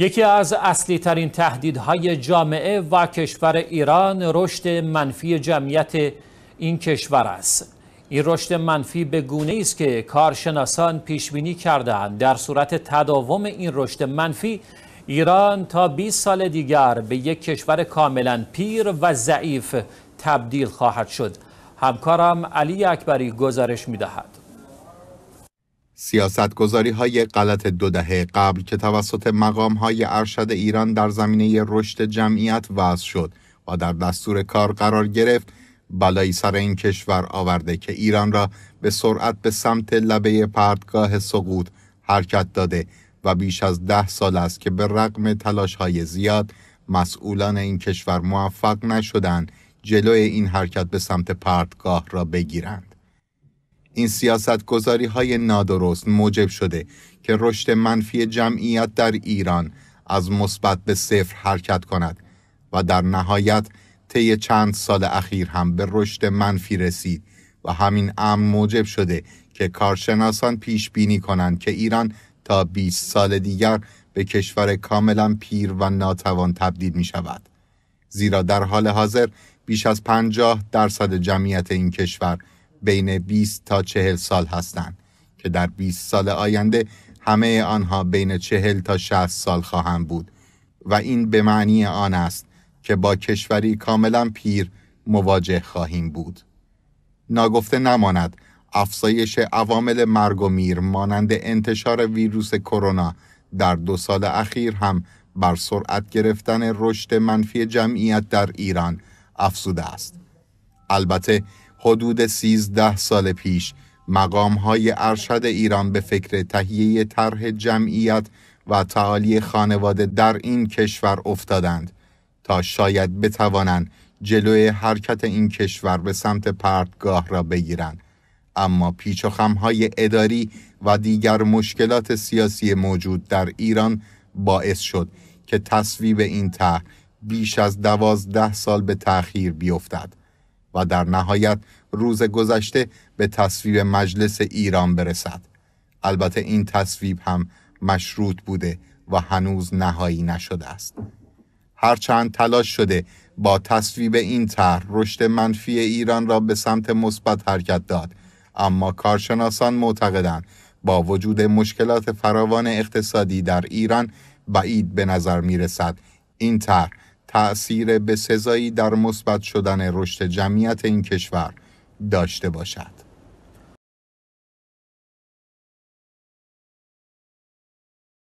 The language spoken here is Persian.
یکی از اصلی ترین تهدیدهای جامعه و کشور ایران رشد منفی جمعیت این کشور است این رشد منفی به گونه است که کارشناسان پیش بینی کردهاند در صورت تداوم این رشد منفی ایران تا 20 سال دیگر به یک کشور کاملا پیر و ضعیف تبدیل خواهد شد همکارم علی اکبری گزارش دهد. سیاستگذاری های غلط دو دهه قبل که توسط مقام های ارشد ایران در زمینه رشد جمعیت وضع شد و در دستور کار قرار گرفت بلایی سر این کشور آورده که ایران را به سرعت به سمت لبه پردگاه سقوط حرکت داده و بیش از ده سال است که به رغم تلاش های زیاد مسئولان این کشور موفق نشدند جلوی این حرکت به سمت پردگاه را بگیرند. این سیاست گذاری های نادرست موجب شده که رشد منفی جمعیت در ایران از مثبت به صفر حرکت کند و در نهایت طی چند سال اخیر هم به رشد منفی رسید و همین امر موجب شده که کارشناسان پیش بینی کنند که ایران تا 20 سال دیگر به کشور کاملا پیر و ناتوان تبدیل می شود. زیرا در حال حاضر بیش از 50 درصد جمعیت این کشور بین 20 تا 40 سال هستند که در 20 سال آینده همه آنها بین 40 تا 60 سال خواهند بود و این به معنی آن است که با کشوری کاملا پیر مواجه خواهیم بود ناگفته نماند افزایش عوامل مرگ و میر مانند انتشار ویروس کرونا در دو سال اخیر هم بر سرعت گرفتن رشد منفی جمعیت در ایران افزوده است البته حدود 13 سال پیش مقام های ارشد ایران به فکر تهیه طرح جمعیت و تعالی خانواده در این کشور افتادند تا شاید بتوانند جلوی حرکت این کشور به سمت پرتگاه را بگیرند اما پیچ و خمهای اداری و دیگر مشکلات سیاسی موجود در ایران باعث شد که تصویب این طرح بیش از دوازده سال به تأخیر بیفتد و در نهایت روز گذشته به تصویب مجلس ایران برسد البته این تصویب هم مشروط بوده و هنوز نهایی نشده است هرچند تلاش شده با تصویب این طرح رشد منفی ایران را به سمت مثبت حرکت داد اما کارشناسان معتقدند با وجود مشکلات فراوان اقتصادی در ایران بعید به نظر میرسد این طرح تأثیر به سزایی در مثبت شدن رشد جمعیت این کشور داشته باشد.